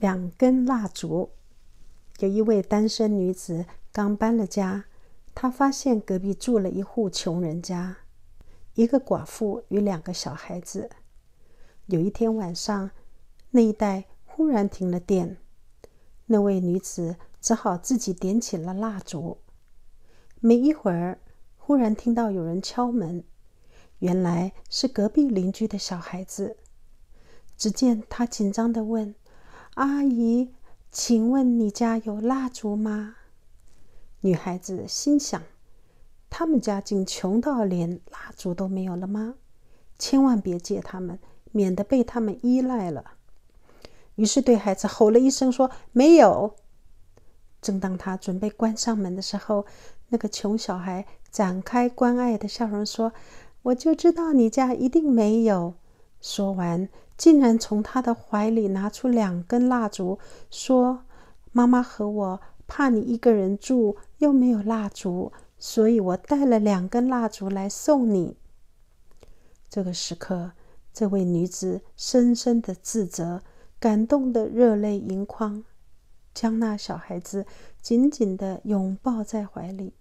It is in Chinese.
两根蜡烛。有一位单身女子刚搬了家，她发现隔壁住了一户穷人家，一个寡妇与两个小孩子。有一天晚上，那一带忽然停了电，那位女子只好自己点起了蜡烛。没一会儿，忽然听到有人敲门，原来是隔壁邻居的小孩子。只见他紧张地问。阿姨，请问你家有蜡烛吗？女孩子心想：他们家竟穷到连蜡烛都没有了吗？千万别借他们，免得被他们依赖了。于是对孩子吼了一声，说：“没有。”正当她准备关上门的时候，那个穷小孩展开关爱的笑容，说：“我就知道你家一定没有。”说完。竟然从他的怀里拿出两根蜡烛，说：“妈妈和我怕你一个人住又没有蜡烛，所以我带了两根蜡烛来送你。”这个时刻，这位女子深深的自责，感动的热泪盈眶，将那小孩子紧紧的拥抱在怀里。